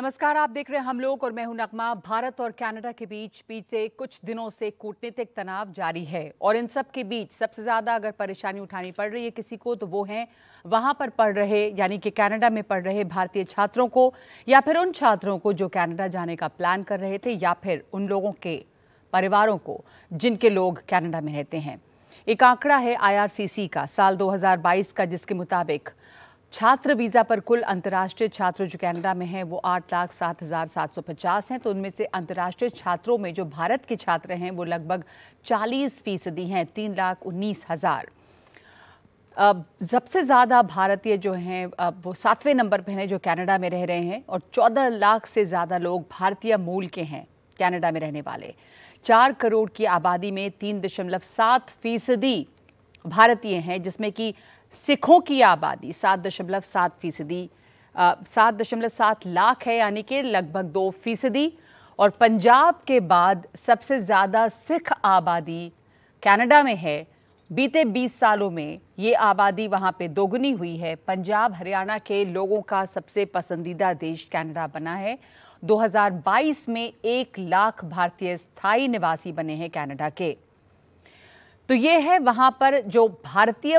नमस्कार आप देख रहे हैं हम लोग और मैं हूं नगमा भारत और कनाडा के बीच बीते कुछ दिनों से कूटनीतिक तनाव जारी है और इन सब के बीच सबसे ज्यादा अगर परेशानी उठानी पड़ रही है किसी को तो वो है वहां पर पढ़ रहे यानी कि कनाडा में पढ़ रहे भारतीय छात्रों को या फिर उन छात्रों को जो कनाडा जाने का प्लान कर रहे थे या फिर उन लोगों के परिवारों को जिनके लोग कनाडा में रहते हैं एक आंकड़ा है आईआरसीसी का साल 2022 का जिसके मुताबिक छात्र वीज़ा पर कुल अंतर्राष्ट्रीय छात्र जो कनाडा में हैं वो आठ लाख सात हज़ार सात सौ पचास हैं तो उनमें से अंतर्राष्ट्रीय छात्रों में जो भारत के छात्र हैं वो लगभग चालीस फीसदी हैं तीन लाख उन्नीस हज़ार सबसे ज़्यादा भारतीय जो हैं वो सातवें नंबर पर हैं जो कनाडा में रह रहे हैं और चौदह लाख से ज़्यादा लोग भारतीय मूल के हैं कनाडा में रहने वाले चार करोड़ की आबादी में तीन दशमलव सात फीसदी भारतीय हैं जिसमें कि सिखों की आबादी सात दशमलव सात फीसदी सात दशमलव सात लाख है यानी कि लगभग दो फीसदी और पंजाब के बाद सबसे ज़्यादा सिख आबादी कनाडा में है बीते 20 सालों में ये आबादी वहाँ पे दोगुनी हुई है पंजाब हरियाणा के लोगों का सबसे पसंदीदा देश कनाडा बना है 2022 में एक लाख भारतीय स्थायी निवासी बने हैं कनाडा के तो ये है वहां पर जो भारतीय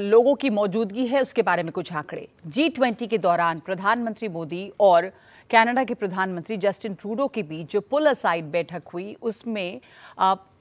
लोगों की मौजूदगी है उसके बारे में कुछ आंकड़े जी ट्वेंटी के दौरान प्रधानमंत्री मोदी और कनाडा के प्रधानमंत्री जस्टिन ट्रूडो के बीच जो पुल असाइड बैठक हुई उसमें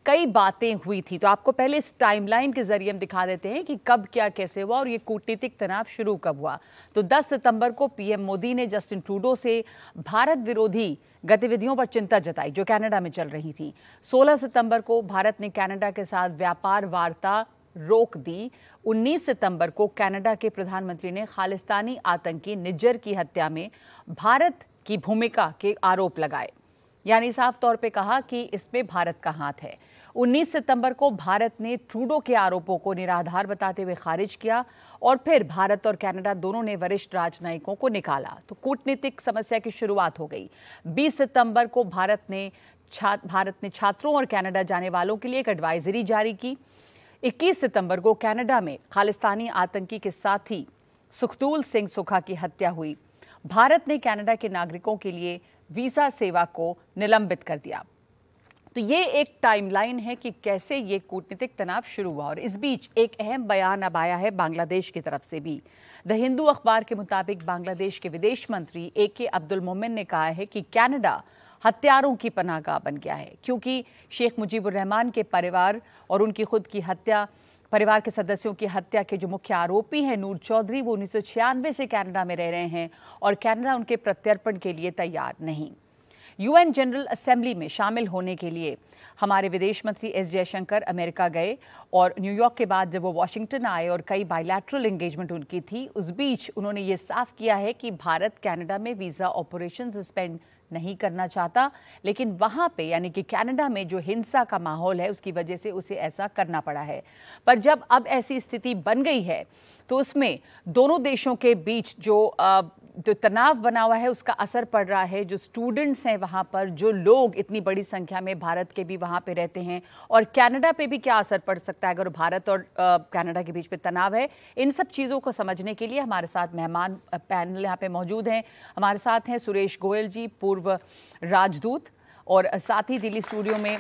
कई बातें हुई थी तो आपको पहले इस टाइमलाइन के जरिए हम दिखा देते हैं कि कब क्या कैसे हुआ और ये कूटनीतिक तनाव शुरू कब हुआ तो 10 सितंबर को पीएम मोदी ने जस्टिन ट्रूडो से भारत विरोधी गतिविधियों पर चिंता जताई जो कनाडा में चल रही थी 16 सितंबर को भारत ने कनाडा के साथ व्यापार वार्ता रोक दी 19 सितंबर को कनाडा के प्रधानमंत्री ने खालिस्तानी आतंकी निज्जर की हत्या में भारत की भूमिका के आरोप लगाए यानी साफ तौर पे कहा कि इसमें भारत का हाथ है 19 सितंबर को भारत ने ट्रूडो के आरोपों को निराधार बताते हुए खारिज किया और फिर भारत और कनाडा दोनों ने वरिष्ठ राजनयिकों को निकाला तो कूटनीतिक समस्या की शुरुआत हो गई 20 सितंबर को भारत ने छा भारत ने छात्रों और कनाडा जाने वालों के लिए एक एडवाइजरी जारी की 21 सितंबर को कनाडा में खालिस्तानी आतंकी के साथी सुखतूल सिंह सुखा की हत्या हुई भारत ने कनाडा के नागरिकों के लिए वीजा सेवा को निलंबित कर दिया तो ये एक टाइमलाइन है कि कैसे ये कूटनीतिक तनाव शुरू हुआ और इस बीच एक अहम बयान अब आया है बांग्लादेश की तरफ से भी द हिंदू अखबार के मुताबिक बांग्लादेश के विदेश मंत्री ए के अब्दुल मोमिन ने कहा है कि कैनेडा हत्यारों की पनागाह बन गया है क्योंकि शेख मुजीबुर रहमान के परिवार और उनकी खुद की हत्या परिवार के सदस्यों की हत्या के जो मुख्य आरोपी हैं नूर चौधरी वो उन्नीस से कनाडा में रह रहे हैं और कनाडा उनके प्रत्यर्पण के लिए तैयार नहीं यूएन जनरल असेंबली में शामिल होने के लिए हमारे विदेश मंत्री एस जयशंकर अमेरिका गए और न्यूयॉर्क के बाद जब वो वाशिंगटन आए और कई बायलैटरल एंगेजमेंट उनकी थी उस बीच उन्होंने ये साफ किया है कि भारत कैनेडा में वीज़ा ऑपरेशन सस्पेंड नहीं करना चाहता लेकिन वहां पे यानी कि कनाडा में जो हिंसा का माहौल है उसकी वजह से उसे ऐसा करना पड़ा है पर जब अब ऐसी स्थिति बन गई है तो उसमें दोनों देशों के बीच जो जो तनाव बना हुआ है उसका असर पड़ रहा है जो स्टूडेंट्स हैं वहाँ पर जो लोग इतनी बड़ी संख्या में भारत के भी वहाँ पे रहते हैं और कनाडा पे भी क्या असर पड़ सकता है अगर भारत और कनाडा के बीच में तनाव है इन सब चीज़ों को समझने के लिए हमारे साथ मेहमान पैनल यहाँ पे मौजूद हैं हमारे साथ हैं सुरेश गोयल जी पूर्व राजदूत और साथ ही दिल्ली स्टूडियो में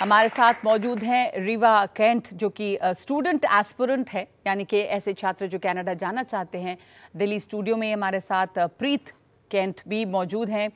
हमारे साथ मौजूद हैं रीवा कैंट जो कि स्टूडेंट एस्पोरेंट है यानी कि ऐसे छात्र जो कनाडा जाना चाहते हैं दिल्ली स्टूडियो में हमारे साथ प्रीत कैंट भी मौजूद हैं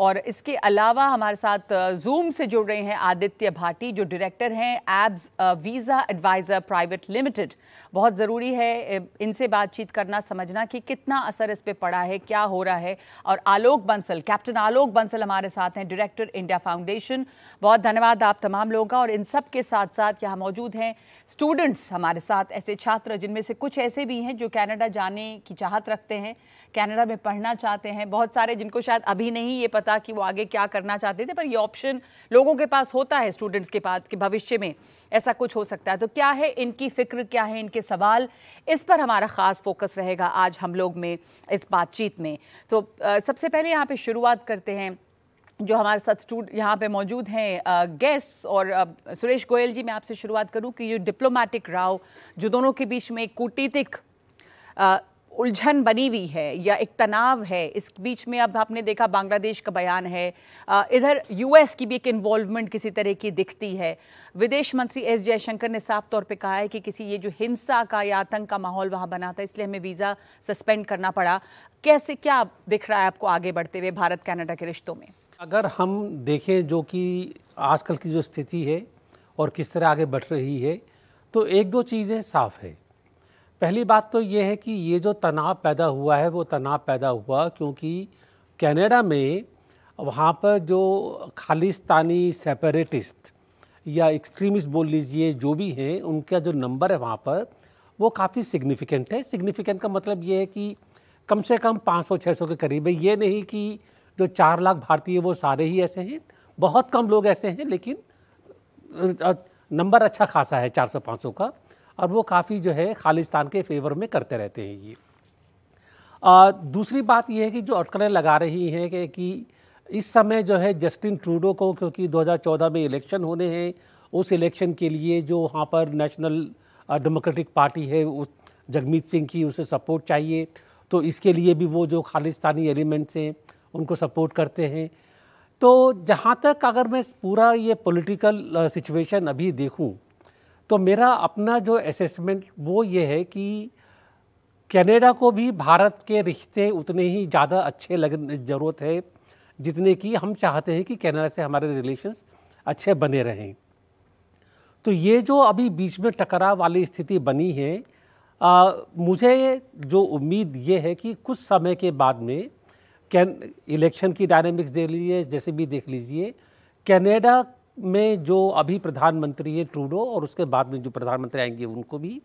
और इसके अलावा हमारे साथ जूम से जुड़ रहे हैं आदित्य भाटी जो डायरेक्टर हैं ABS visa advisor private limited बहुत ज़रूरी है इनसे बातचीत करना समझना कि कितना असर इस पर पड़ा है क्या हो रहा है और आलोक बंसल कैप्टन आलोक बंसल हमारे साथ हैं डायरेक्टर इंडिया फाउंडेशन बहुत धन्यवाद आप तमाम लोगों का और इन सब के साथ साथ यहाँ मौजूद हैं स्टूडेंट्स हमारे साथ ऐसे छात्र जिनमें से कुछ ऐसे भी हैं जो कैनेडा जाने की चाहत रखते हैं कैनेडा में पढ़ना चाहते हैं बहुत सारे जिनको शायद अभी नहीं ये पता पता कि वो आगे क्या करना चाहते थे पर ये ऑप्शन लोगों के पास होता है स्टूडेंट्स के पास कि भविष्य में ऐसा कुछ हो सकता है तो क्या है इनकी फिक्र क्या है इनके सवाल इस पर हमारा ख़ास फोकस रहेगा आज हम लोग में इस बातचीत में तो सबसे पहले यहाँ पर शुरुआत करते हैं जो हमारे साथ स्टूड यहाँ पे मौजूद हैं गेस्ट्स और आ, सुरेश गोयल जी मैं आपसे शुरुआत करूँ कि ये डिप्लोमेटिक राव जो दोनों के बीच में एक कूटनीतिक उलझन बनी हुई है या एक तनाव है इस बीच में अब आपने देखा बांग्लादेश का बयान है इधर यूएस की भी एक इन्वॉल्वमेंट किसी तरह की दिखती है विदेश मंत्री एस जयशंकर ने साफ तौर पे कहा है कि किसी ये जो हिंसा का या आतंक का माहौल वहाँ बना था इसलिए हमें वीज़ा सस्पेंड करना पड़ा कैसे क्या दिख रहा है आपको आगे बढ़ते हुए भारत कैनेडा के रिश्तों में अगर हम देखें जो कि आजकल की जो स्थिति है और किस तरह आगे बढ़ रही है तो एक दो चीज़ें साफ है पहली बात तो ये है कि ये जो तनाव पैदा हुआ है वो तनाव पैदा हुआ क्योंकि कनाडा में वहाँ पर जो खालिस्तानी सेपरेटिस्ट या एक्सट्रीमिस्ट बोल लीजिए जो भी हैं उनका जो नंबर है वहाँ पर वो काफ़ी सिग्निफिकेंट है सिग्निफिकेंट का मतलब ये है कि कम से कम 500-600 के करीब है ये नहीं कि जो चार लाख भारतीय वो सारे ही ऐसे हैं बहुत कम लोग ऐसे हैं लेकिन नंबर अच्छा खासा है चार सौ का और वो काफ़ी जो है खालिस्तान के फेवर में करते रहते हैं ये आ, दूसरी बात यह है कि जो अटकलें लगा रही हैं कि, कि इस समय जो है जस्टिन ट्रूडो को क्योंकि 2014 में इलेक्शन होने हैं उस इलेक्शन के लिए जो वहाँ पर नेशनल डेमोक्रेटिक पार्टी है उस जगमीत सिंह की उसे सपोर्ट चाहिए तो इसके लिए भी वो जो खालिस्तानी एलिमेंट्स हैं उनको सपोर्ट करते हैं तो जहाँ तक अगर मैं पूरा ये पॉलिटिकल सिचुएशन अभी देखूँ तो मेरा अपना जो असेसमेंट वो ये है कि कनाडा को भी भारत के रिश्ते उतने ही ज़्यादा अच्छे लग ज़रूरत है जितने कि हम चाहते हैं कि कनाडा से हमारे रिलेशंस अच्छे बने रहें तो ये जो अभी बीच में टकराव वाली स्थिति बनी है आ, मुझे जो उम्मीद ये है कि कुछ समय के बाद में कैन इलेक्शन की डायनेमिक्स देख लीजिए जैसे भी देख लीजिए कनाडा में जो अभी प्रधानमंत्री है ट्रूडो और उसके बाद में जो प्रधानमंत्री आएंगे उनको भी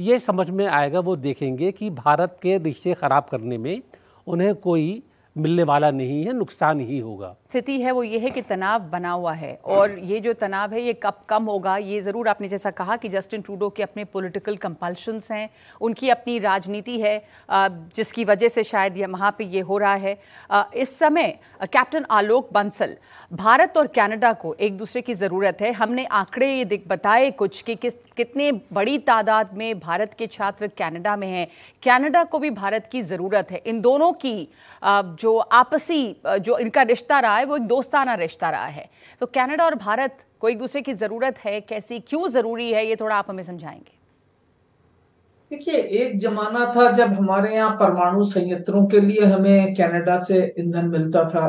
ये समझ में आएगा वो देखेंगे कि भारत के रिश्ते ख़राब करने में उन्हें कोई मिलने वाला नहीं है नुकसान ही होगा स्थिति है वो ये है कि तनाव बना हुआ है और ये जो तनाव है ये कब कम होगा ये ज़रूर आपने जैसा कहा कि जस्टिन ट्रूडो के अपने पॉलिटिकल कंपल्शन हैं उनकी अपनी राजनीति है जिसकी वजह से शायद वहाँ पे ये हो रहा है इस समय कैप्टन आलोक बंसल भारत और कैनेडा को एक दूसरे की ज़रूरत है हमने आंकड़े ये दिख बताए कुछ कि किस कितने बड़ी तादाद में भारत के छात्र कैनेडा में हैं कैनेडा को भी भारत की ज़रूरत है इन दोनों की जो आपसी जो इनका रिश्ता रहा है वो एक दोस्ताना रिश्ता रहा है तो कनाडा और भारत को एक दूसरे की ज़रूरत है कैसी क्यों ज़रूरी है ये थोड़ा आप हमें समझाएंगे देखिए एक जमाना था जब हमारे यहाँ परमाणु संयंत्रों के लिए हमें कनाडा से ईंधन मिलता था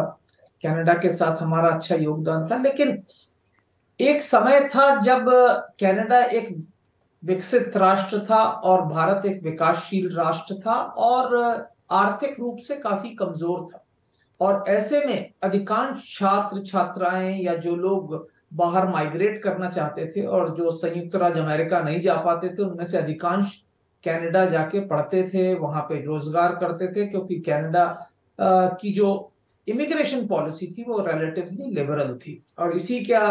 कनाडा के साथ हमारा अच्छा योगदान था लेकिन एक समय था जब कनाडा एक विकसित राष्ट्र था और भारत एक विकासशील राष्ट्र था और आर्थिक रूप से काफी कमजोर था और ऐसे में अधिकांश छात्र छात्राएं या जो लोग बाहर माइग्रेट करना चाहते थे और जो संयुक्त राज्य अमेरिका नहीं जा पाते थे उनमें से अधिकांश कनाडा जाके पढ़ते थे वहां पे रोजगार करते थे क्योंकि कनाडा की जो इमिग्रेशन पॉलिसी थी वो रिलेटिवली लिबरल थी और इसी क्या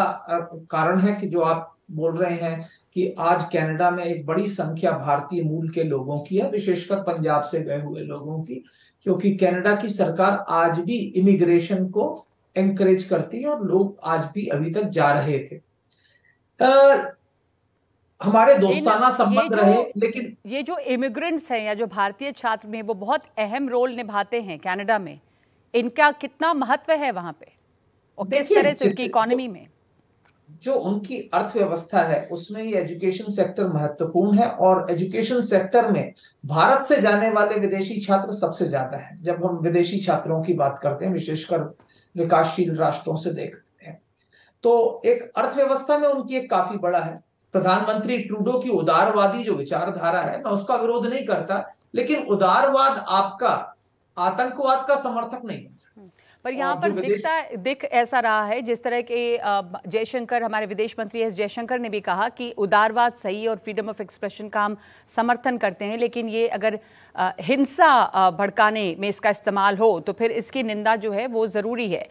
कारण है कि जो आप बोल रहे हैं कि आज कनाडा में एक बड़ी संख्या भारतीय मूल के लोगों की है विशेषकर पंजाब से गए हुए लोगों की क्योंकि कनाडा की सरकार आज भी इमिग्रेशन को एंकरेज करती है और लोग आज भी अभी तक जा रहे थे आ, हमारे दोस्ताना संबंध रहे लेकिन ये जो इमिग्रेंट्स हैं या जो भारतीय छात्र में वो बहुत अहम रोल निभाते हैं कनाडा में इनका कितना महत्व है वहां पे और किस तरह से उनकी इकोनॉमी में जो उनकी अर्थव्यवस्था है उसमें ये एजुकेशन सेक्टर महत्वपूर्ण है और एजुकेशन सेक्टर में भारत से जाने वाले विदेशी छात्र सबसे ज्यादा है जब हम विदेशी छात्रों की बात करते हैं विशेषकर विकासशील राष्ट्रों से देखते हैं तो एक अर्थव्यवस्था में उनकी एक काफी बड़ा है प्रधानमंत्री ट्रूडो की उदारवादी जो विचारधारा है मैं उसका विरोध नहीं करता लेकिन उदारवाद आपका आतंकवाद का समर्थक नहीं बन सकता हम्म। पर यहाँ पर दिखता दिख ऐसा रहा है जिस तरह के जयशंकर हमारे विदेश मंत्री एस जयशंकर ने भी कहा कि उदारवाद सही और फ्रीडम ऑफ एक्सप्रेशन का हम समर्थन करते हैं लेकिन ये अगर हिंसा भड़काने में इसका इस्तेमाल हो तो फिर इसकी निंदा जो है वो ज़रूरी है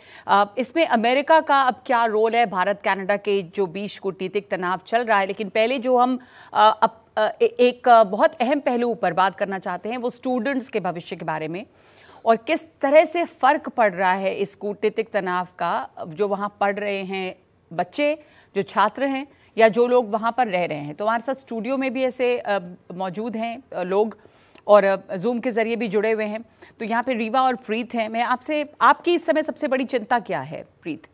इसमें अमेरिका का अब क्या रोल है भारत कैनेडा के जो बीच कूटनीतिक तनाव चल रहा है लेकिन पहले जो हम एक बहुत अहम पहलू पर बात करना चाहते हैं वो स्टूडेंट्स के भविष्य के बारे में और किस तरह से फ़र्क पड़ रहा है इस कूटनीतिक तनाव का जो वहाँ पढ़ रहे हैं बच्चे जो छात्र हैं या जो लोग वहाँ पर रह रहे हैं तो हमारे साथ स्टूडियो में भी ऐसे मौजूद हैं लोग और जूम के ज़रिए भी जुड़े हुए हैं तो यहाँ पे रीवा और प्रीत हैं मैं आपसे आपकी इस समय सबसे बड़ी चिंता क्या है प्रीत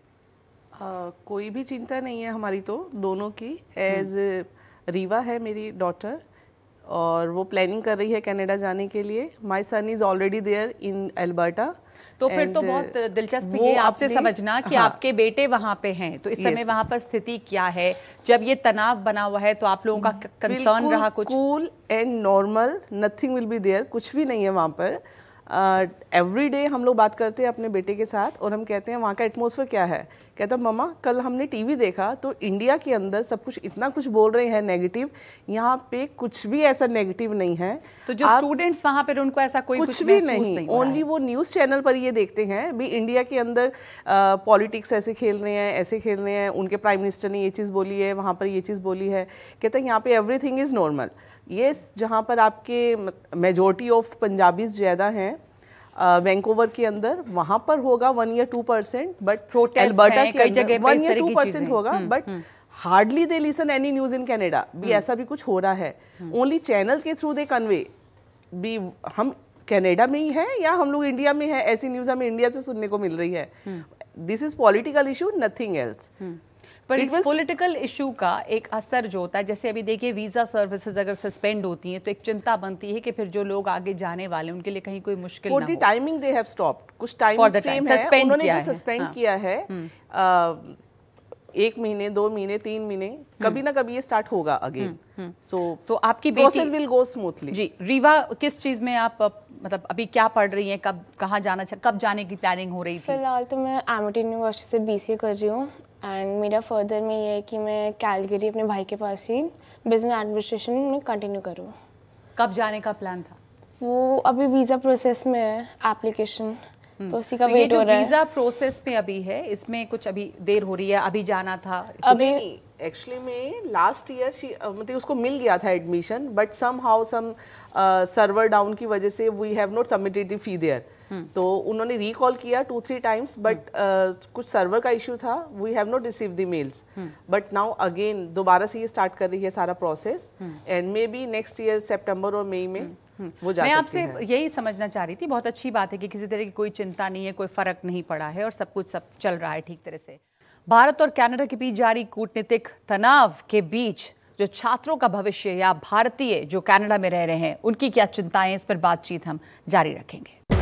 आ, कोई भी चिंता नहीं है हमारी तो दोनों की एज हम्म। रीवा है मेरी डॉटर और वो प्लानिंग कर रही है कनाडा जाने के लिए my son is already there in Alberta तो फिर तो बहुत दिलचस्प ये आपसे समझना कि हाँ, आपके बेटे वहाँ पे हैं तो इस समय वहाँ पर स्थिति क्या है जब ये तनाव बना हुआ है तो आप लोगों का कंसर्न रहा कुछ cool and normal nothing will be there कुछ भी नहीं है वहाँ पर एवरी डे हम लोग बात करते हैं अपने बेटे के साथ और हम कहते हैं वहाँ का एटमोसफेयर क्या है कहता ममा कल हमने टीवी देखा तो इंडिया के अंदर सब कुछ इतना कुछ बोल रहे हैं नेगेटिव यहाँ पे कुछ भी ऐसा नेगेटिव नहीं है तो जो स्टूडेंट्स वहाँ पर उनको ऐसा कोई कुछ, कुछ भी नहीं ओनली वो न्यूज़ चैनल पर ये देखते हैं भी इंडिया के अंदर पॉलिटिक्स ऐसे खेल रहे हैं ऐसे खेल रहे हैं उनके प्राइम मिनिस्टर ने ये चीज़ बोली है वहाँ पर ये चीज़ बोली है कहते हैं यहाँ पे एवरीथिंग इज़ नॉर्मल ये जहाँ पर आपके मेजोरिटी ऑफ पंजाबीज ज़्यादा हैं वैंकोवर के अंदर वहाँ पर होगा वन या टू परसेंट बट एल्बर्टा जगह वन या टू परसेंट होगा but hardly they listen any news in Canada भी हम्म। ऐसा भी कुछ हो रहा है ओनली हम्म। चैनल के थ्रू दे कन्वे भी हम कनाडा में ही है या हम लोग इंडिया में है ऐसी न्यूज हमें इंडिया से सुनने को मिल रही है this is political issue nothing else पर इस पॉलिटिकल इशू का एक असर जो होता है जैसे अभी देखिए वीज़ा सर्विसेज अगर सस्पेंड होती हैं तो एक चिंता बनती है कि फिर जो लोग आगे जाने वाले उनके लिए कहीं कोई मुश्किल ना हो टाइमिंग दे हैव स्टॉप्ड कुछ टाइम फ्रेम है उन्होंने सस्पेंड हाँ। किया है हम्म। एक महीने दो महीने तीन महीने हम्म। कभी ना कभी ये स्टार्ट होगा अगेन सो हम्म, तो आपकी प्रोसेस विल गो स्मूथली जी रीवा किस चीज में आप मतलब अभी क्या पढ़ रही हैं कब कहाँ जाना कब जाने की प्लानिंग हो रही थी फिलहाल तो मैं एमिटी यूनिवर्सिटी से बीसीए कर रही हूँ एंड मेरा फर्दर में ये है कि मैं कैलगरी अपने भाई के पास ही बिजनेस एडमिनिस्ट्रेशन में कंटिन्यू करूँ कब जाने का प्लान था वो अभी वीज़ा प्रोसेस में है एप्लीकेशन हम्म। तो उसी का तो वेट हो रहा है वीज़ा प्रोसेस में अभी है इसमें कुछ अभी देर हो रही है अभी जाना था अभी एक्चुअली में लास्ट ईयर शी मतलब उसको मिल गया था admission but somehow some server down की वजह से we have not submitted the fee there तो उन्होंने रिकॉल किया टू थ्री टाइम्स बट कुछ सर्वर का इश्यू था we have not receive the mails but now again दोबारा से ये स्टार्ट कर रही है सारा process and maybe next year September और मई में हम्म। हम्म। वो जा मैं आपसे यही समझना चाह रही थी बहुत अच्छी बात है कि किसी तरह की कोई चिंता नहीं है कोई फर्क नहीं पड़ा है और सब कुछ सब चल रहा है ठीक तरह से भारत और कनाडा के बीच जारी कूटनीतिक तनाव के बीच जो छात्रों का भविष्य या भारतीय जो कनाडा में रह रहे हैं उनकी क्या चिंताएं इस पर बातचीत हम जारी रखेंगे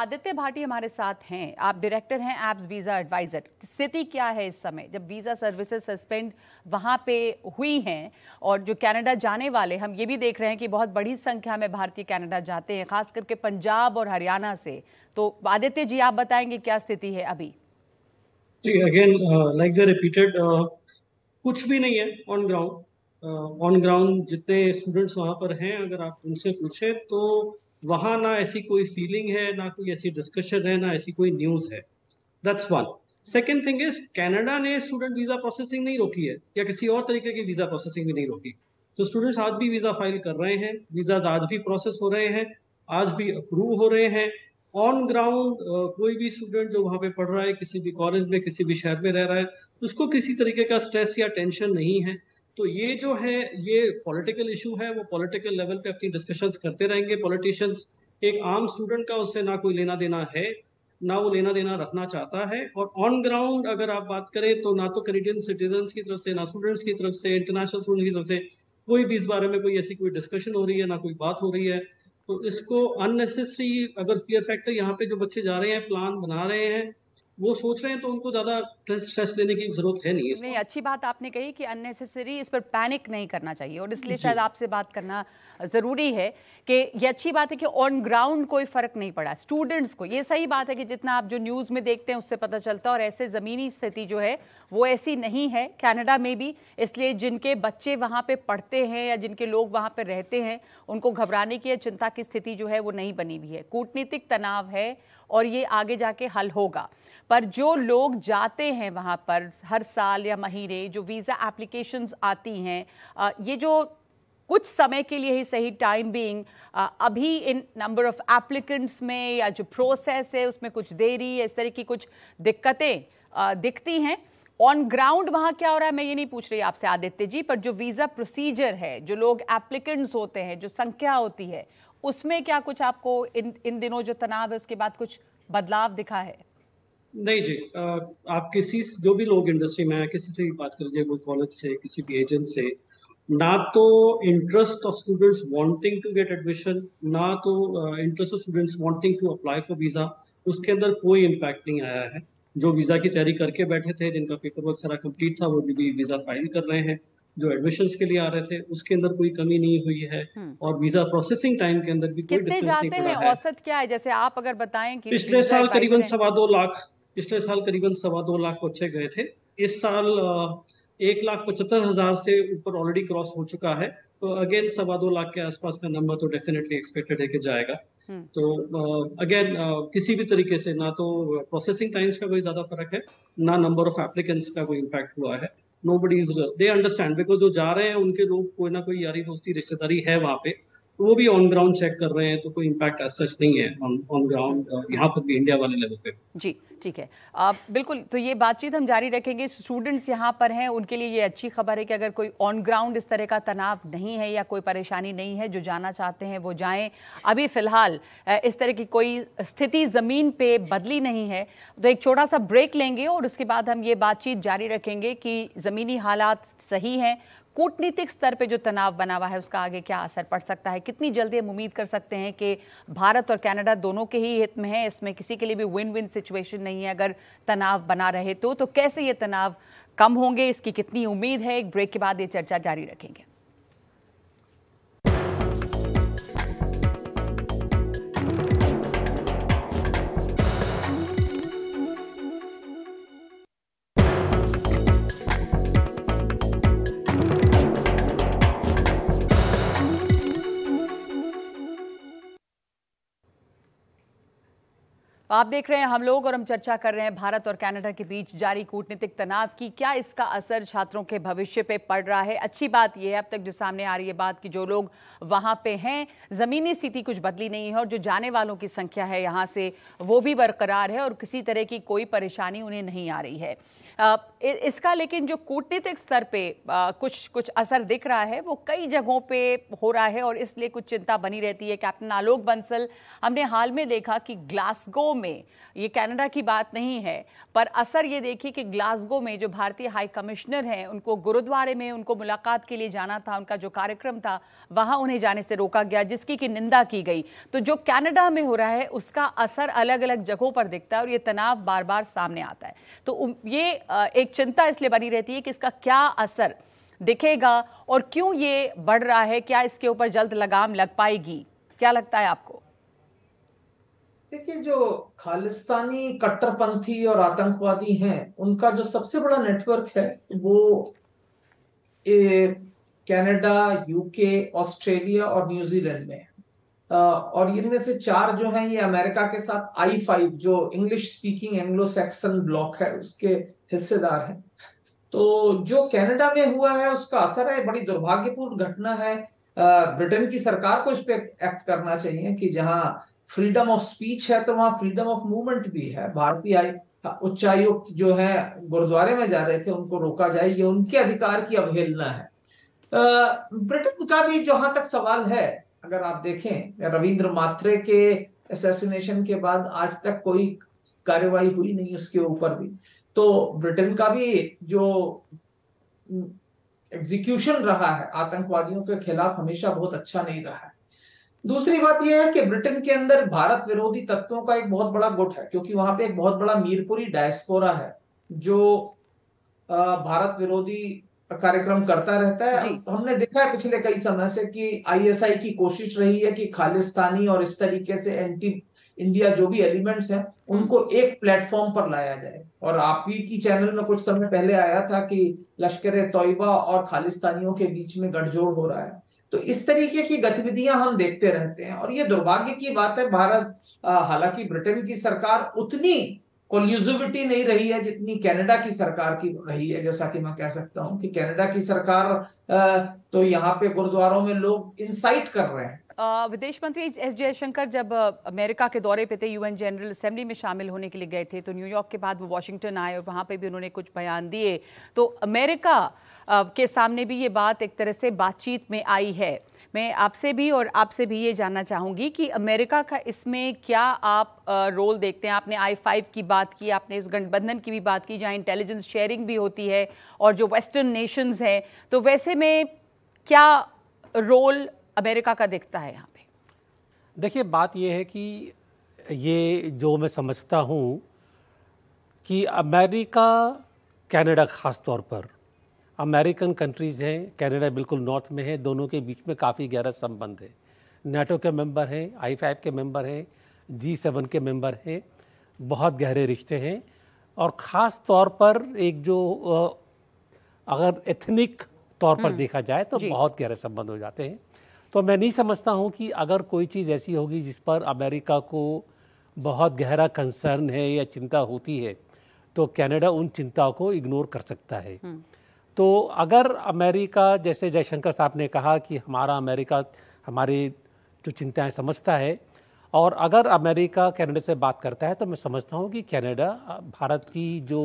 आदित्य भाटी हमारे साथ हैं आप डायरेक्टर हैं एप्स वीज़ा एडवाइज़र स्थिति क्या है इस समय जब वीज़ा सर्विसेज सस्पेंड वहां पे हुई हैं और जो कनाडा जाने वाले हम ये भी देख रहे हैं कि बहुत बड़ी संख्या में भारतीय कनाडा जाते हैं खास करके पंजाब और हरियाणा से तो आदित्य जी आप बताएंगे क्या स्थिति है अभी जी अगेन लाइक द रिपीटेड कुछ भी नहीं है ऑन ग्राउंड ऑन ग्राउंड जितने स्टूडेंट्स वहां पर हैं अगर आप उनसे पूछे तो वहां ना ऐसी कोई फीलिंग है ना कोई ऐसी डिस्कशन है ना ऐसी कोई न्यूज़ है that's one second thing is Canada ने स्टूडेंट वीजा प्रोसेसिंग नहीं रोकी है या किसी और तरीके की वीजा प्रोसेसिंग भी नहीं रोकी तो स्टूडेंट्स आज भी वीजा फाइल कर रहे हैं वीजा आज भी प्रोसेस हो रहे हैं आज भी अप्रूव हो रहे हैं ऑन ग्राउंड कोई भी स्टूडेंट जो वहां पे पढ़ रहा है किसी भी कॉलेज में किसी भी शहर में रह रहा है उसको किसी तरीके का स्ट्रेस या टेंशन नहीं है तो ये जो है ये पॉलिटिकल इशू है वो पॉलिटिकल लेवल पे अपनी डिस्कशंस करते रहेंगे पॉलिटिशियंस एक आम स्टूडेंट का उससे ना कोई लेना देना है ना वो लेना देना रखना चाहता है और ऑन ग्राउंड अगर आप बात करें तो ना तो कैनेडियन सिटीजन की तरफ से ना स्टूडेंट्स की तरफ से इंटरनेशनल स्टूडेंट की तरफ से कोई भी इस बारे में कोई ऐसी कोई डिस्कशन हो रही है ना कोई बात हो रही है तो इसको अननेसेसरी अगर फियर फैक्टर यहाँ पे जो बच्चे जा रहे हैं प्लान बना रहे हैं वो सोच रहे हैं तो उनको ज्यादा स्ट्रेस लेने की जरूरत है नहीं नहीं अच्छी बात आपने कही कि अननेसेसरी इस पर पैनिक नहीं करना चाहिए और इसलिए शायद आपसे बात करना जरूरी है कि ये अच्छी बात है कि ऑन ग्राउंड कोई फर्क नहीं पड़ा स्टूडेंट्स को ये सही बात है कि जितना आप जो न्यूज में देखते हैं उससे पता चलता है और ऐसे जमीनी स्थिति जो है वो ऐसी नहीं है कैनेडा में भी इसलिए जिनके बच्चे वहां पर पढ़ते हैं या जिनके लोग वहाँ पे रहते हैं उनको घबराने की या चिंता की स्थिति जो है वो नहीं बनी हुई है कूटनीतिक तनाव है और ये आगे जाके हल होगा पर जो लोग जाते हैं वहाँ पर हर साल या महीने जो वीज़ा एप्लीकेशंस आती हैं ये जो कुछ समय के लिए ही सही टाइम बीइंग अभी इन नंबर ऑफ एप्लीकेंट्स में या जो प्रोसेस है उसमें कुछ देरी या इस तरह की कुछ दिक्कतें दिखती हैं ऑन ग्राउंड वहाँ क्या हो रहा है मैं ये नहीं पूछ रही आपसे आदित्य जी पर जो वीज़ा प्रोसीजर है जो लोग एप्लीकेंट्स होते हैं जो संख्या होती है उसमें क्या कुछ आपको इन इन दिनों जो तनाव है उसके बाद कुछ बदलाव दिखा है नहीं जी आप किसी जो भी लोग इंडस्ट्री में है किसी से भी बात कर लीजिए कोई कॉलेज से किसी भी एजेंट से ना तो interest of students wanting to get admission ना तो interest of students wanting to apply for visa उसके अंदर कोई इम्पैक्ट नहीं आया है जो वीज़ा की तैयारी करके बैठे थे जिनका पेपर वर्क सारा कंप्लीट था वो भी भी वीज़ा फाइल कर रहे हैं जो एडमिशन के लिए आ रहे थे उसके अंदर कोई कमी नहीं हुई है हम्म। और वीजा प्रोसेसिंग टाइम के अंदर भी कोई जाते हैं औसत क्या है जैसे आप अगर बताएं कि पिछले साल करीबन सवा दो लाख पिछले साल करीबन सवा दो लाख बच्चे गए थे इस साल एक लाख पचहत्तर हजार से ऊपर ऑलरेडी क्रॉस हो चुका है तो अगेन सवा दो लाख के आसपास का नंबर तो डेफिनेटली एक्सपेक्टेड है कि जाएगा हम्म। तो अगेन किसी भी तरीके से ना तो प्रोसेसिंग टाइम्स का कोई ज्यादा फर्क है ना नंबर ऑफ एप्लीकेंट्स का कोई इम्पैक्ट हुआ है nobody is they understand because जो जा रहे हैं उनके लोग कोई ना कोई यारी दोस्ती रिश्तेदारी है वहां पे तो वो भी ऑन ग्राउंड चेक कर रहे हैं तो कोई इम्पैक्ट सच नहीं है ऑन ग्राउंड यहाँ पर भी इंडिया वाले लेवल पे जी ठीक है आप बिल्कुल तो ये बातचीत हम जारी रखेंगे स्टूडेंट्स यहाँ पर हैं उनके लिए ये अच्छी खबर है कि अगर कोई ऑन ग्राउंड इस तरह का तनाव नहीं है या कोई परेशानी नहीं है जो जाना चाहते हैं वो जाएं अभी फ़िलहाल इस तरह की कोई स्थिति ज़मीन पे बदली नहीं है तो एक छोटा सा ब्रेक लेंगे और उसके बाद हम ये बातचीत जारी रखेंगे कि ज़मीनी हालात सही हैं कूटनीतिक स्तर पे जो तनाव बना हुआ है उसका आगे क्या असर पड़ सकता है कितनी जल्दी हम उम्मीद कर सकते हैं कि भारत और कनाडा दोनों के ही हित में है इसमें किसी के लिए भी विन विन सिचुएशन नहीं नहीं है अगर तनाव बना रहे तो, तो कैसे ये तनाव कम होंगे इसकी कितनी उम्मीद है एक ब्रेक के बाद ये चर्चा जारी रखेंगे तो आप देख रहे हैं हम लोग और हम चर्चा कर रहे हैं भारत और कनाडा के बीच जारी कूटनीतिक तनाव की क्या इसका असर छात्रों के भविष्य पे पड़ रहा है अच्छी बात यह है अब तक जो सामने आ रही है बात कि जो लोग वहां पे हैं ज़मीनी स्थिति कुछ बदली नहीं है और जो जाने वालों की संख्या है यहाँ से वो भी बरकरार है और किसी तरह की कोई परेशानी उन्हें नहीं आ रही है इसका लेकिन जो कूटनीतिक स्तर पे कुछ कुछ असर दिख रहा है वो कई जगहों पे हो रहा है और इसलिए कुछ चिंता बनी रहती है कैप्टन आलोक बंसल हमने हाल में देखा कि ग्लासगो में ये कनाडा की बात नहीं है पर असर ये देखिए कि ग्लासगो में जो भारतीय हाई कमिश्नर हैं उनको गुरुद्वारे में उनको मुलाकात के लिए जाना था उनका जो कार्यक्रम था वहाँ उन्हें जाने से रोका गया जिसकी की निंदा की गई तो जो कनाडा में हो रहा है उसका असर अलग अलग जगहों पर दिखता है और ये तनाव बार बार सामने आता है तो ये एक चिंता इसलिए बनी रहती है कि इसका क्या असर दिखेगा और क्यों ये बढ़ रहा है क्या इसके ऊपर जल्द लगाम लग पाएगी क्या लगता है आपको देखिए जो खालिस्तानी कट्टरपंथी और आतंकवादी हैं उनका जो सबसे बड़ा नेटवर्क है वो कनाडा यूके ऑस्ट्रेलिया और न्यूजीलैंड में है और इनमें से चार जो हैं ये अमेरिका के साथ आई फाइव जो English speaking Anglo Saxon bloc है उसके हिस्सेदार हैं तो जो कनाडा में हुआ है उसका असर है बड़ी दुर्भाग्यपूर्ण घटना है ब्रिटेन की सरकार को इस पर एक्ट करना चाहिए कि जहां फ्रीडम ऑफ स्पीच है तो वहाँ फ्रीडम ऑफ मूवमेंट भी है भारतीय उच्चायुक्त जो है गुरुद्वारे में जा रहे थे उनको रोका जाए ये उनके अधिकार की अवहेलना है ब्रिटेन का भी जहां तक सवाल है अगर आप देखें रविंद्र माथ्रे के असैसिनेशन के बाद आज तक कोई कार्यवाही हुई नहीं उसके ऊपर भी तो ब्रिटेन का भी जो एग्जीक्यूशन रहा है आतंकवादियों के खिलाफ हमेशा बहुत अच्छा नहीं रहा है दूसरी बात यह है कि ब्रिटेन के अंदर भारत विरोधी तत्वों का एक बहुत बड़ा गुट है क्योंकि वहां पे एक बहुत बड़ा मीरपुरी डायस्पोरा है जो भारत विरोधी कार्यक्रम करता रहता है हमने देखा है पिछले कई समय से कि आईएसआई की कोशिश रही है कि खालिस्तानी और इस तरीके से एंटी इंडिया जो भी एलिमेंट्स हैं उनको हम्म। एक प्लेटफॉर्म पर लाया जाए और आप ही की चैनल में कुछ समय पहले आया था कि लश्कर तोयबा और खालिस्तानियों के बीच में गठजोड़ हो रहा है तो इस तरीके की गतिविधियां हम देखते रहते हैं और ये दुर्भाग्य की बात है भारत हालांकि ब्रिटेन की सरकार उतनी कोल्यूजिविटी नहीं रही है जितनी कनाडा की सरकार की रही है जैसा कि मैं कह सकता हूं कि कनाडा की सरकार तो यहाँ पे गुरुद्वारों में लोग इंसाइट कर रहे हैं विदेश मंत्री एस जयशंकर जब अमेरिका के दौरे पे थे यूएन जनरल असेंबली में शामिल होने के लिए गए थे तो न्यूयॉर्क के बाद वो वॉशिंगटन आए और वहाँ पे भी उन्होंने कुछ बयान दिए तो अमेरिका के सामने भी ये बात एक तरह से बातचीत में आई है मैं आपसे भी और आपसे भी ये जानना चाहूँगी कि अमेरिका का इसमें क्या आप रोल देखते हैं आपने आई फाइव की बात की आपने इस गठबंधन की भी बात की जहाँ इंटेलिजेंस शेयरिंग भी होती है और जो वेस्टर्न नेशंस हैं तो वैसे में क्या रोल अमेरिका का दिखता है यहाँ पे देखिए बात यह है कि ये जो मैं समझता हूँ कि अमेरिका कैनेडा ख़ास तौर पर अमेरिकन कंट्रीज़ हैं कनाडा बिल्कुल नॉर्थ में है दोनों के बीच में काफ़ी गहरा संबंध है नाटो के मेंबर हैं आई फाइव के मेंबर हैं जी सेवन के मेंबर हैं बहुत गहरे रिश्ते हैं और ख़ास तौर पर एक जो अगर एथनिक तौर पर हम्म, देखा जाए तो बहुत गहरे संबंध हो जाते हैं तो मैं नहीं समझता हूँ कि अगर कोई चीज़ ऐसी होगी जिस पर अमेरिका को बहुत गहरा कंसर्न है या चिंता होती है तो कनाडा उन चिंताओं को इग्नोर कर सकता है हम्म। तो अगर अमेरिका जैसे जयशंकर साहब ने कहा कि हमारा अमेरिका हमारी जो चिंताएं समझता है और अगर अमेरिका कनाडा से बात करता है तो मैं समझता हूँ कि कनाडा भारत की जो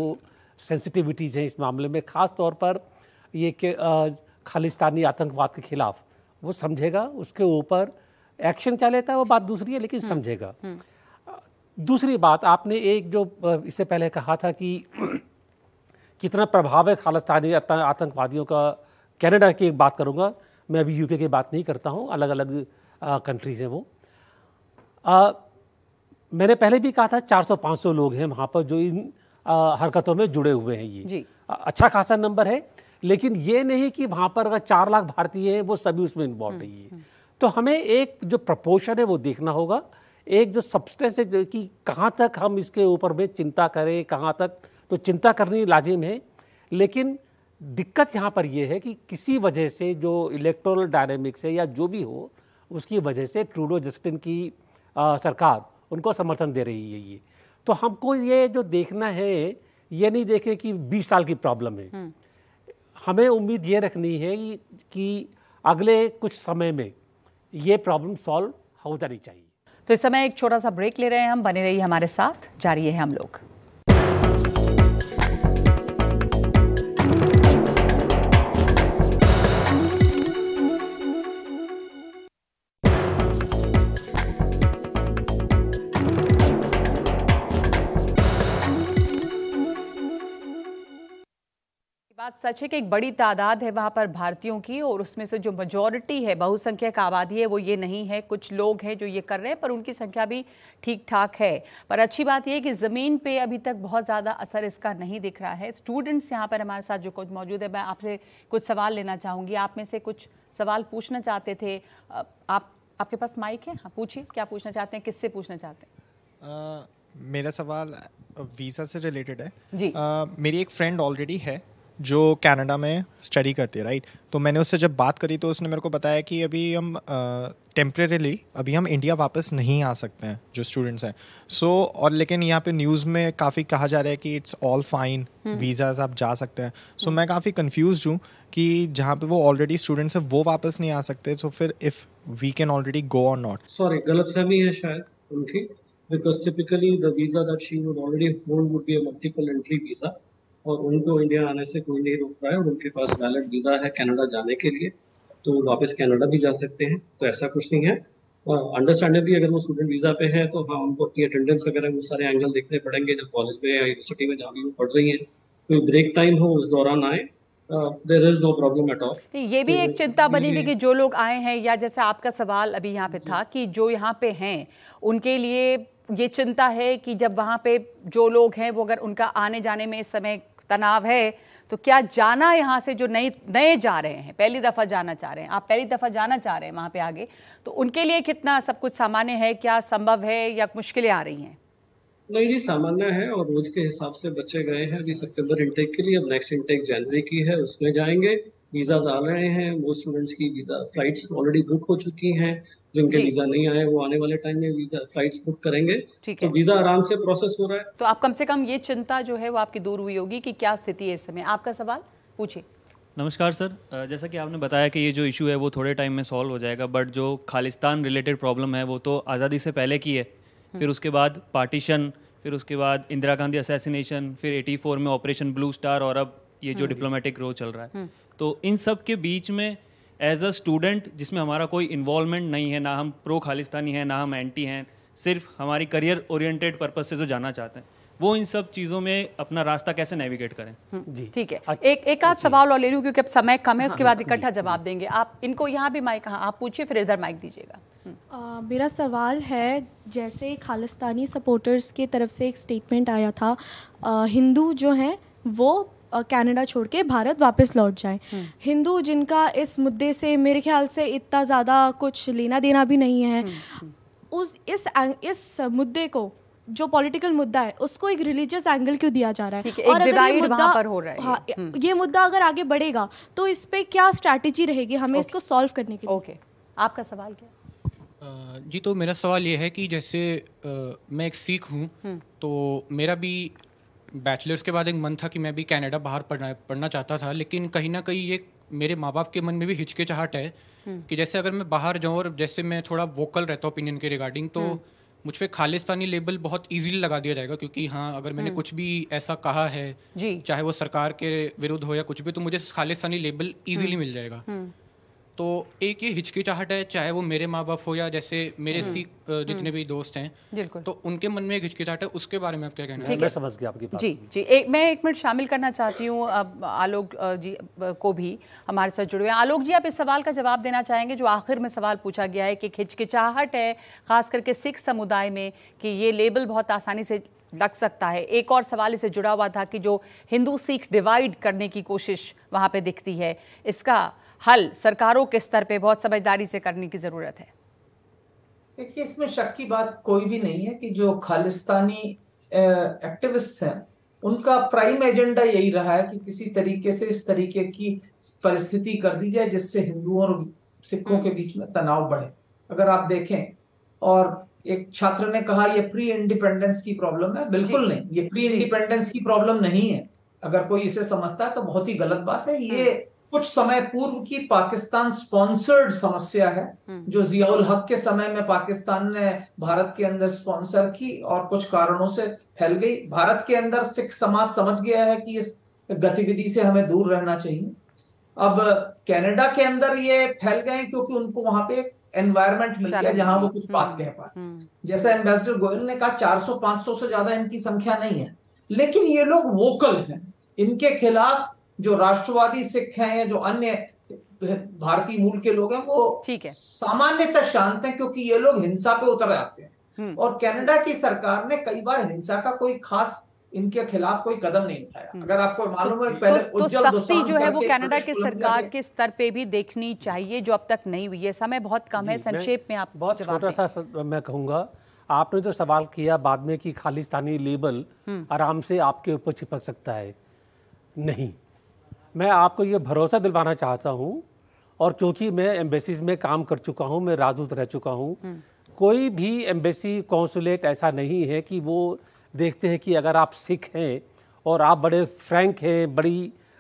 सेंसिटिविटीज़ हैं इस मामले में ख़ास तौर पर ये के खालिस्तानी आतंकवाद के खिलाफ वो समझेगा उसके ऊपर एक्शन क्या लेता है वो बात दूसरी है लेकिन हम्म, समझेगा हम्म। दूसरी बात आपने एक जो इससे पहले कहा था कि कितना प्रभावित खालिस्तानी आतंकवादियों का कनाडा की एक बात करूँगा मैं अभी यूके की बात नहीं करता हूँ अलग अलग कंट्रीज़ हैं वो आ, मैंने पहले भी कहा था 400-500 लोग हैं वहाँ पर जो इन आ, हरकतों में जुड़े हुए हैं ये जी। आ, अच्छा खासा नंबर है लेकिन ये नहीं कि वहाँ पर अगर चार लाख भारतीय हैं वो सभी उसमें इन्वॉल्व नहीं है तो हमें एक जो प्रपोर्शन है वो देखना होगा एक जो सब्सटेंस है कि कहाँ तक हम इसके ऊपर में चिंता करें कहाँ तक तो चिंता करनी लाजिम है लेकिन दिक्कत यहाँ पर यह है कि किसी वजह से जो इलेक्ट्रल डायनेमिक्स है या जो भी हो उसकी वजह से ट्रूडो जस्टिन की आ, सरकार उनको समर्थन दे रही है ये तो हमको ये जो देखना है ये नहीं देखें कि 20 साल की प्रॉब्लम है हम्म। हमें उम्मीद ये रखनी है कि अगले कुछ समय में ये प्रॉब्लम सॉल्व हो जानी चाहिए तो इस समय एक छोटा सा ब्रेक ले रहे हैं हम बने रहिए हमारे साथ जारी है हम लोग बात सच है कि एक बड़ी तादाद है वहाँ पर भारतीयों की और उसमें से जो मेजोरिटी है बहुसंख्यक आबादी है वो ये नहीं है कुछ लोग हैं जो ये कर रहे हैं पर उनकी संख्या भी ठीक ठाक है पर अच्छी बात यह कि ज़मीन पे अभी तक बहुत ज़्यादा असर इसका नहीं दिख रहा है स्टूडेंट्स यहाँ पर हमारे साथ जो कुछ मौजूद है मैं आपसे कुछ सवाल लेना चाहूँगी आप में से कुछ सवाल पूछना चाहते थे आप आपके पास माइक है हाँ पूछिए क्या पूछना चाहते हैं किससे पूछना चाहते हैं मेरा सवाल वीज़ा से रिलेटेड है जी आ, मेरी एक फ्रेंड ऑलरेडी है जो कनाडा में स्टडी करती है राइट तो मैंने उससे जब बात करी तो उसने मेरे को बताया कि अभी हम टेम्प्रेरीली अभी हम इंडिया वापस नहीं आ सकते हैं जो स्टूडेंट्स हैं सो so, और लेकिन यहाँ पे न्यूज़ में काफ़ी कहा जा रहा है कि इट्स ऑल फाइन वीज़ाज आप जा सकते हैं सो so, मैं काफ़ी कन्फ्यूज हूँ कि जहाँ पे वो ऑलरेडी स्टूडेंट्स हैं वो वापस नहीं आ सकते सो so फिर if we can already go और नॉट सॉरी गलत फहमी है शायद उनकी because typically the visa that she would already hold would be a multiple entry visa और उनको इंडिया आने से कोई नहीं रोक रहा है और उनके पास वैलिड वीज़ा है कनाडा जाने के लिए तो वो वापस कनाडा भी जा सकते हैं तो ऐसा कुछ नहीं है अंडरस्टैंडेबली अगर वो स्टूडेंट वीज़ा पे है तो हाँ उनको अपनी अटेंडेंस वगैरह वो सारे एंगल देखने पड़ेंगे जब कॉलेज में या यूनिवर्सिटी में जहाँ भी वो पढ़ रही है कोई ब्रेक टाइम हो उस दौरान आए Uh, no ये भी तो एक चिंता बनी हुई कि जो लोग आए हैं या जैसे आपका सवाल अभी यहाँ पे था कि जो यहाँ पे हैं उनके लिए ये चिंता है कि जब वहाँ पे जो लोग हैं वो अगर उनका आने जाने में इस समय तनाव है तो क्या जाना यहाँ से जो नई नए जा रहे हैं पहली दफ़ा जाना चाह रहे हैं आप पहली दफ़ा जाना चाह रहे हैं वहाँ पे आगे तो उनके लिए कितना सब कुछ सामान्य है क्या संभव है या मुश्किलें आ रही हैं नहीं जी सामान्य है और रोज के हिसाब से बच्चे गए हैं अभी सितंबर इनटेक के लिए अब नेक्स्ट इंटेक जनवरी की है उसमें जाएंगे वीजा आ रहे हैं वो स्टूडेंट्स की वीज़ा फ्लाइट्स ऑलरेडी बुक हो चुकी हैं जिनके वीजा नहीं आए वो आने वाले टाइम में वीजा फ्लाइट्स बुक करेंगे तो वीजा आराम से प्रोसेस हो रहा है तो आप कम से कम ये चिंता जो है वो आपकी दूर हुई होगी कि क्या स्थिति है इस समय आपका सवाल पूछिए नमस्कार सर जैसा कि आपने बताया कि ये जो इशू है वो थोड़े टाइम में सॉल्व हो जाएगा बट जो खालिस्तान रिलेटेड प्रॉब्लम है वो तो आज़ादी से पहले की है हम्म। फिर उसके बाद पार्टीशन फिर उसके बाद इंदिरा गांधी असैसिनेशन फिर 84 में ऑपरेशन ब्लू स्टार और अब ये जो डिप्लोमेटिक हम्म। रो चल रहा है हम्म। तो इन सब के बीच में एज अ स्टूडेंट जिसमें हमारा कोई इन्वॉल्वमेंट नहीं है ना हम प्रो खालिस्तानी हैं ना हम एंटी हैं सिर्फ हमारी करियर ओरिएंटेड पर्पज से जो जाना चाहते हैं वो इन सब चीजों में अपना रास्ता कैसे नेविगेट करें हम्म, जी ठीक है एक एक आध सवाल और ले लूँ क्योंकि अब समय कम है हाँ, उसके बाद इकट्ठा जवाब देंगे आप इनको यहाँ भी माइक हाँ आप पूछिए फिर इधर माइक दीजिएगा हम्म। मेरा सवाल है जैसे खालिस्तानी सपोर्टर्स की तरफ से एक स्टेटमेंट आया था हिंदू जो हैं वो कनाडा छोड़ के भारत वापस लौट जाए हम्म। हिंदू जिनका इस मुद्दे से मेरे ख्याल से इतना ज़्यादा कुछ लेना देना भी नहीं है हम्म, हम्म। उस इस इस मुद्दे को जो पॉलिटिकल मुद्दा है उसको एक रिलीजियस एंगल क्यों दिया जा रहा है और अगर ये मुद्दा पर हो रहा है हाँ, ये मुद्दा अगर आगे बढ़ेगा तो इस पर क्या स्ट्रैटेजी रहेगी हमें इसको सॉल्व करने के लिए ओके आपका सवाल क्या जी तो मेरा सवाल ये है कि जैसे आ, मैं एक सिख हूँ तो मेरा भी बैचलर्स के बाद एक मन था कि मैं भी कनाडा बाहर पढ़ना पढ़ना चाहता था लेकिन कहीं ना कहीं ये मेरे माँ बाप के मन में भी हिचकिचाहट है हम्म। कि जैसे अगर मैं बाहर जाऊँ और जैसे मैं थोड़ा वोकल रहता हूँ ओपिनियन के रिगार्डिंग तो हम्म। मुझ पर खालिस्तानी लेबल बहुत ईजिली लगा दिया जाएगा क्योंकि हाँ अगर मैंने हम्म। कुछ भी ऐसा कहा है चाहे वो सरकार के विरुद्ध हो या कुछ भी तो मुझे खालिस्तानी लेबल ईजिली मिल जाएगा तो एक ये हिचकिचाहट है चाहे वो मेरे माँ बाप हो या जैसे मेरे हम्म। सीख हम्म। जितने भी दोस्त हैं तो उनके मन में एक हिचकिचाहट है उसके बारे में आप क्या कहना मैं समझ गया आपकी जी जी एक मैं एक मिनट शामिल करना चाहती हूँ आलोक जी को भी हमारे साथ जुड़े हुए आलोक जी आप इस सवाल का जवाब देना चाहेंगे जो आखिर में सवाल पूछा गया है कि हिचकिचाहट है खास करके सिख समुदाय में कि ये लेबल बहुत आसानी से लग सकता है एक और सवाल इसे जुड़ा हुआ था कि जो हिंदू सिख डिवाइड करने की कोशिश वहाँ पे दिखती है इसका हल सरकारों के स्तर पे बहुत समझदारी से करने की ज़रूरत है देखिए इसमें शक की बात कोई भी नहीं है कि जो खालिस्तानी एक्टिविस्ट हैं उनका प्राइम एजेंडा यही रहा है कि किसी तरीके से इस तरीके की परिस्थिति कर दी जाए जिससे हिंदुओं और सिखों के हम्म। बीच में तनाव बढ़े अगर आप देखें और एक छात्र ने कहा यह प्री इंडिपेंडेंस की प्रॉब्लम है बिल्कुल नहीं ये प्री इंडिपेंडेंस की प्रॉब्लम नहीं है अगर कोई इसे समझता है तो बहुत ही गलत बात है ये हम्म। कुछ समय पूर्व की पाकिस्तान स्पॉन्सर्ड समस्या है हम्म। जो जियाउल हक के समय में पाकिस्तान ने भारत के अंदर स्पॉन्सर की और कुछ कारणों से फैल गई भारत के अंदर सिख समाज समझ गया है कि इस गतिविधि से हमें दूर रहना चाहिए अब कनाडा के अंदर ये फैल गए क्योंकि उनको वहां पे एनवायरमेंट मिल गया जहां वो कुछ बात हम्म। कह पाए हम्म। जैसे एम्बेसडर गोयल ने कहा 400-500 से ज्यादा इनकी संख्या नहीं है लेकिन ये लोग वोकल हैं इनके खिलाफ जो राष्ट्रवादी सिख हैं या जो अन्य भारतीय मूल के लोग हैं वो ठीक है सामान्यतः शांत हैं क्योंकि ये लोग हिंसा पे उतर आते हैं हम्म। और कनाडा की सरकार ने कई बार हिंसा का कोई खास इनके खिलाफ कोई कदम नहीं उठाया हम्म। अगर आपको तो मालूम है तो पहले तो, तो सख्ती जो है वो कनाडा के सरकार के स्तर पे भी देखनी चाहिए जो अब तक नहीं हुई है समय बहुत कम है संक्षेप में आप बहुत छोटा सा मैं कहूंगा आपने जो सवाल किया बाद में कि खालिस्तानी लेबल हम्म। आराम से आपके ऊपर चिपक सकता है नहीं मैं आपको ये भरोसा दिलवाना चाहता हूँ और क्योंकि मैं एम्बेसीज में काम कर चुका हूँ मैं राजदूत रह चुका हूँ हम्म। कोई भी एम्बेसी कौंसुलेट ऐसा नहीं है कि वो देखते हैं कि अगर आप सिख हैं और आप बड़े फ्रैंक हैं बड़ी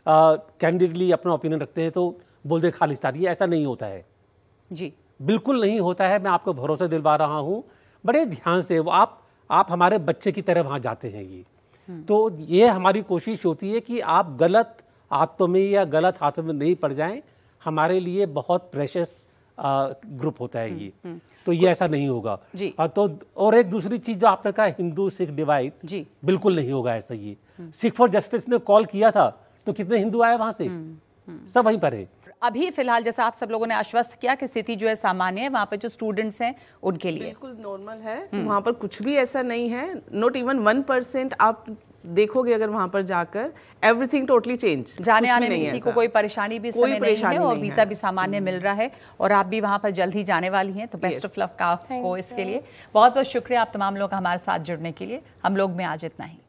कैंडिडली अपना ओपिनियन रखते हैं तो बोल दे खालिस्तान ये ऐसा नहीं होता है जी बिल्कुल नहीं होता है मैं आपको भरोसा दिलवा रहा हूँ बड़े ध्यान से वो आप आप हमारे बच्चे की तरह वहाँ जाते हैं ये हम्म। तो ये हमारी कोशिश होती है कि आप गलत हाथों में या गलत हाथों में नहीं पड़ जाएं हमारे लिए बहुत प्रेशस ग्रुप होता है ये हम्म, हम्म। तो ये ऐसा नहीं होगा जी तो और एक दूसरी चीज जो आपने कहा हिंदू सिख डिवाइड बिल्कुल नहीं होगा ऐसा ये हम्म। सिख फॉर जस्टिस ने कॉल किया था तो कितने हिंदू आए वहां से सब वहीं पर है अभी फिलहाल जैसा आप सब लोगों ने आश्वस्त किया कि स्थिति जो है सामान्य है वहाँ पर जो स्टूडेंट्स हैं उनके लिए बिल्कुल नॉर्मल है वहाँ पर कुछ भी ऐसा नहीं है नॉट इवन वन परसेंट आप देखोगे अगर वहाँ पर जाकर एवरीथिंग टोटली चेंज जाने आने में किसी को कोई परेशानी भी कोई परेशानी नहीं है और वीज़ा भी सामान्य हम्म। मिल रहा है और आप भी वहाँ पर जल्द ही जाने वाली हैं तो बेस्ट ऑफ लक का आपको इसके लिए बहुत बहुत शुक्रिया आप तमाम लोग हमारे साथ जुड़ने के लिए हम लोग में आज इतना ही